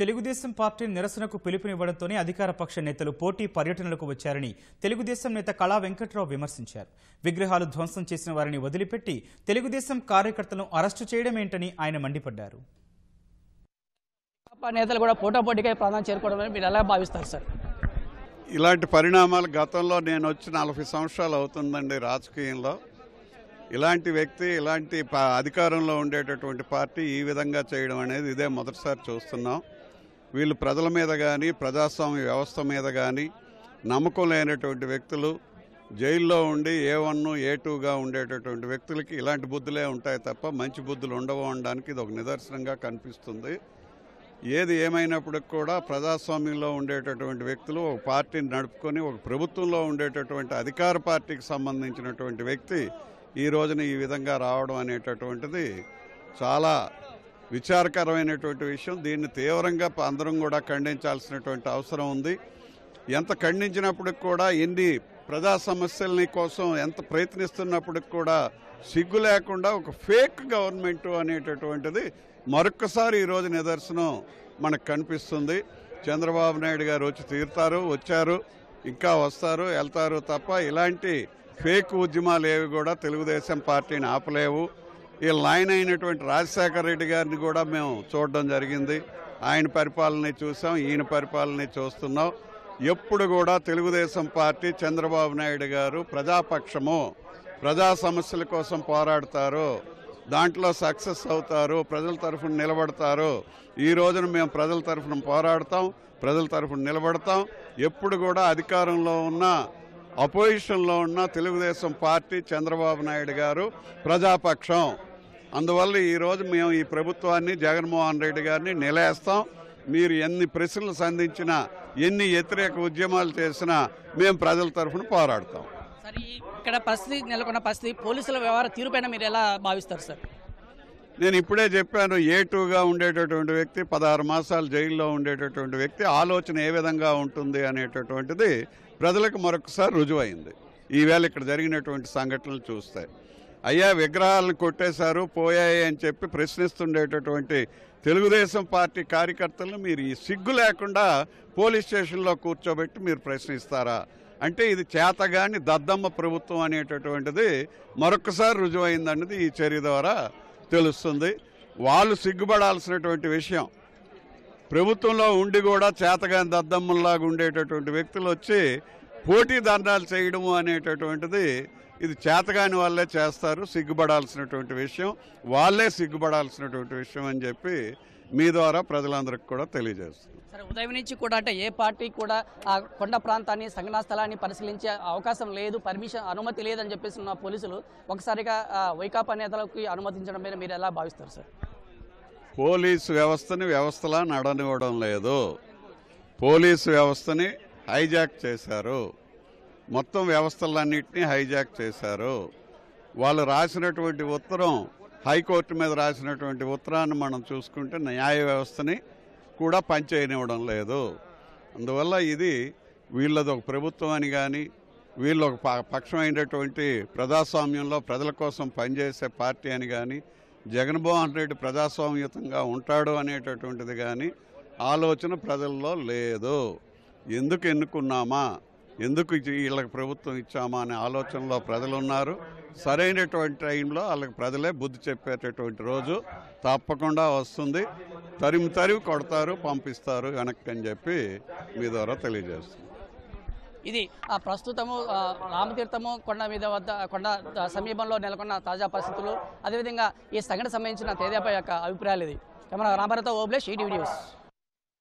Telugu Desam party నిరసనకు పిలుపునివ్వడంతోనే అధికార పక్ష నేతలు పోటీ పర్యటనలకు వచ్చారని తెలుగుదేశం నేత కళా వెంకట్రావు విమర్శించారు విగ్రహాలు ధ్వంసం చేసిన వారిని వదిలిపెట్టి తెలుగుదేశం కార్యకర్తలను అరెస్టు చేయడమేంటని ఆయన మండిపడ్డారు నేతలు కూడా ప్రాణం చేరుకోవడం మీరు ఎలా భావిస్తారు సార్ ఇలాంటి పరిణామాలు గతంలో నేను వచ్చి నలభై సంవత్సరాలు అవుతుందండి రాజకీయంలో ఇలాంటి వ్యక్తి ఇలాంటి అధికారంలో ఉండేటటువంటి పార్టీ ఈ విధంగా చేయడం అనేది ఇదే మొదటిసారి చూస్తున్నాం వీళ్ళు ప్రజల మీద కానీ ప్రజాస్వామ్య వ్యవస్థ మీద కానీ నమ్మకం లేనటువంటి వ్యక్తులు జైల్లో ఉండి ఏ వన్ ఏ టూగా ఉండేటటువంటి వ్యక్తులకి ఇలాంటి బుద్ధులే ఉంటాయి తప్ప మంచి బుద్ధులు ఉండవు అనడానికి ఇది ఒక నిదర్శనంగా కనిపిస్తుంది ఏది ఏమైనప్పటికి కూడా ప్రజాస్వామ్యంలో ఉండేటటువంటి వ్యక్తులు ఒక పార్టీని నడుపుకొని ఒక ప్రభుత్వంలో ఉండేటటువంటి అధికార పార్టీకి సంబంధించినటువంటి వ్యక్తి ఈ రోజున ఈ విధంగా రావడం అనేటటువంటిది చాలా విచారకరమైనటువంటి విషయం దీన్ని తీవ్రంగా అందరం కూడా ఖండించాల్సినటువంటి అవసరం ఉంది ఎంత ఖండించినప్పటికి కూడా ఎన్ని ప్రజా సమస్యలని కోసం ఎంత ప్రయత్నిస్తున్నప్పటికి కూడా సిగ్గు లేకుండా ఒక ఫేక్ గవర్నమెంట్ అనేటటువంటిది మరొక్కసారి ఈరోజు నిదర్శనం మనకు కనిపిస్తుంది చంద్రబాబు నాయుడు గారు వచ్చి తీరుతారు వచ్చారు ఇంకా వస్తారు వెళ్తారు తప్ప ఇలాంటి ఫేక్ ఉద్యమాలు ఏవి కూడా తెలుగుదేశం పార్టీని ఆపలేవు ఈ లైన్ అయినటువంటి రాజశేఖర రెడ్డి గారిని కూడా మేము చూడడం జరిగింది ఆయన పరిపాలన చూసాం ఈయన పరిపాలన చూస్తున్నాం ఎప్పుడు కూడా తెలుగుదేశం పార్టీ చంద్రబాబు నాయుడు గారు ప్రజాపక్షము ప్రజా సమస్యల కోసం పోరాడతారు దాంట్లో సక్సెస్ అవుతారు ప్రజల తరఫున నిలబడతారు ఈ రోజున మేము ప్రజల తరఫున పోరాడతాం ప్రజల తరఫున నిలబడతాం ఎప్పుడు కూడా అధికారంలో ఉన్న అపోజిషన్లో ఉన్న తెలుగుదేశం పార్టీ చంద్రబాబు నాయుడు గారు ప్రజాపక్షం అందువల్ల ఈరోజు మేము ఈ ప్రభుత్వాన్ని జగన్మోహన్ రెడ్డి గారిని నిలేస్తాం మీరు ఎన్ని ప్రశ్నలు సంధించినా ఎన్ని వ్యతిరేక ఉద్యమాలు చేసినా మేము ప్రజల తరఫున పోరాడతాం సార్ ఇక్కడ పరిస్థితి నెలకొన్న పరిస్థితి పోలీసుల వ్యవహార తీరుపైన మీరు ఎలా భావిస్తారు సార్ నేను ఇప్పుడే చెప్పాను ఏ టూగా ఉండేటటువంటి వ్యక్తి పదహారు మాసాలు జైల్లో ఉండేటటువంటి వ్యక్తి ఆలోచన ఏ విధంగా ఉంటుంది అనేటటువంటిది ప్రజలకు మరొకసారి రుజువైంది ఈవేళ ఇక్కడ జరిగినటువంటి సంఘటనలు చూస్తాయి అయ్యా విగ్రహాలను కొట్టేశారు పోయాయి అని చెప్పి ప్రశ్నిస్తుండేటటువంటి తెలుగుదేశం పార్టీ కార్యకర్తలను మీరు ఈ సిగ్గు లేకుండా పోలీస్ స్టేషన్లో కూర్చోబెట్టి మీరు ప్రశ్నిస్తారా అంటే ఇది చేతగాని దద్దమ్మ ప్రభుత్వం అనేటటువంటిది మరొకసారి రుజువైందన్నది ఈ చర్య ద్వారా తెలుస్తుంది వాళ్ళు సిగ్గుపడాల్సినటువంటి విషయం ప్రభుత్వంలో ఉండి కూడా చేతగాని దద్దమ్మల్లాగా ఉండేటటువంటి వ్యక్తులు వచ్చి పోటీ ధర్నాలు చేయడము అనేటటువంటిది ఇది చేతగాని వాళ్ళే చేస్తారు సిగ్గుపడాల్సినటువంటి విషయం వాళ్ళే సిగ్గుపడాల్సినటువంటి విషయం అని చెప్పి మీ ద్వారా ప్రజలందరికి కూడా తెలియజేస్తుంది సరే ఉదయం నుంచి కూడా అంటే ఏ పార్టీ కూడా ఆ కొండ ప్రాంతాన్ని సంఘనా స్థలాన్ని పరిశీలించే అవకాశం లేదు పర్మిషన్ అనుమతి లేదని చెప్పేసి ఉన్న పోలీసులు ఒకసారిగా వైకాపా నేతలకు అనుమతించడం మీద మీరు ఎలా భావిస్తారు సార్ పోలీసు వ్యవస్థని వ్యవస్థలా నడనివ్వడం లేదు పోలీసు వ్యవస్థని హైజాక్ చేశారు మొత్తం వ్యవస్థలన్నింటినీ హైజాక్ చేశారు వాళ్ళు రాసినటువంటి ఉత్తరం హైకోర్టు మీద రాసినటువంటి ఉత్తరాన్ని మనం చూసుకుంటే న్యాయ వ్యవస్థని కూడా పనిచేయనివ్వడం లేదు అందువల్ల ఇది వీళ్ళది ఒక ప్రభుత్వం అని కానీ వీళ్ళు ఒక పక్షమైనటువంటి ప్రజాస్వామ్యంలో ప్రజల కోసం పనిచేసే పార్టీ అని కానీ జగన్మోహన్ రెడ్డి ప్రజాస్వామ్యుతంగా ఉంటాడు అనేటటువంటిది కానీ ఆలోచన ప్రజల్లో లేదు ఎందుకు ఎన్నుకున్నామా ఎందుకు వీళ్ళకి ప్రభుత్వం ఇచ్చామా అనే ఆలోచనలో ప్రజలు ఉన్నారు సరైనటువంటి టైంలో వాళ్ళకి ప్రజలే బుద్ధి చెప్పేటటువంటి రోజు తప్పకుండా వస్తుంది తరిమి తరిమి కొడతారు పంపిస్తారు వెనక్కి అని చెప్పి మీ ద్వారా తెలియజేస్తుంది ఇది ప్రస్తుతము రామతీర్థము కొండ మీద వద్ద కొండ సమీపంలో నెలకొన్న తాజా పరిస్థితులు అదేవిధంగా ఈ సంఘటన సంబంధించిన తేదీపై యొక్క అభిప్రాయాలు ఇది కెమెరా రామభారత ఓబ్లేష్ ఈటీవీ న్యూస్